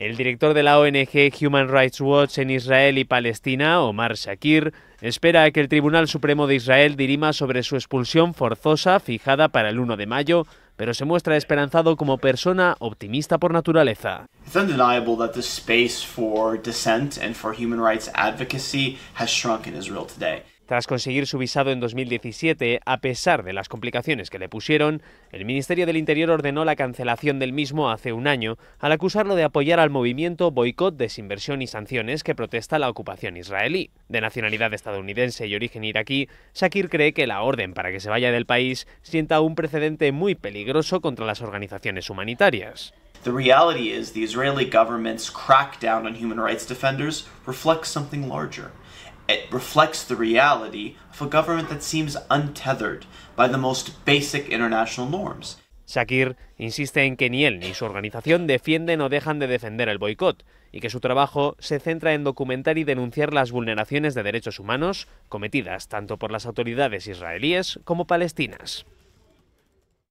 El director de la ONG Human Rights Watch en Israel y Palestina, Omar Shakir, espera que el Tribunal Supremo de Israel dirima sobre su expulsión forzosa fijada para el 1 de mayo, pero se muestra esperanzado como persona optimista por naturaleza. Tras conseguir su visado en 2017, a pesar de las complicaciones que le pusieron, el Ministerio del Interior ordenó la cancelación del mismo hace un año al acusarlo de apoyar al movimiento Boicot, Desinversión y Sanciones que protesta la ocupación israelí. De nacionalidad estadounidense y origen iraquí, Shakir cree que la orden para que se vaya del país sienta un precedente muy peligroso contra las organizaciones humanitarias. The reality is Shakir insiste en que ni él ni su organización defienden o dejan de defender el boicot y que su trabajo se centra en documentar y denunciar las vulneraciones de derechos humanos cometidas tanto por las autoridades israelíes como palestinas.